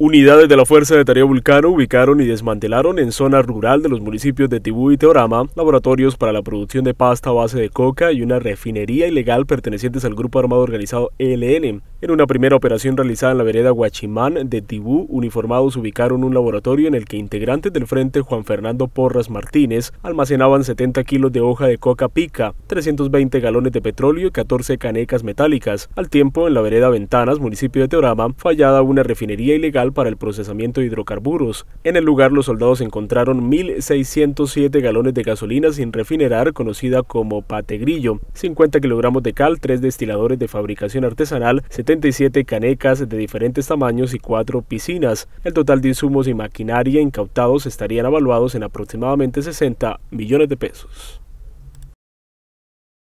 Unidades de la Fuerza de Tarea Vulcano ubicaron y desmantelaron en zona rural de los municipios de Tibú y Teorama laboratorios para la producción de pasta a base de coca y una refinería ilegal pertenecientes al grupo armado organizado ELN. En una primera operación realizada en la vereda Guachimán de Tibú, uniformados ubicaron un laboratorio en el que integrantes del Frente Juan Fernando Porras Martínez almacenaban 70 kilos de hoja de coca pica, 320 galones de petróleo y 14 canecas metálicas. Al tiempo, en la vereda Ventanas, municipio de Teorama, fallada una refinería ilegal para el procesamiento de hidrocarburos. En el lugar, los soldados encontraron 1.607 galones de gasolina sin refinerar, conocida como pategrillo, 50 kilogramos de cal, 3 destiladores de fabricación artesanal, 77 canecas de diferentes tamaños y cuatro piscinas. El total de insumos y maquinaria incautados estarían evaluados en aproximadamente 60 millones de pesos.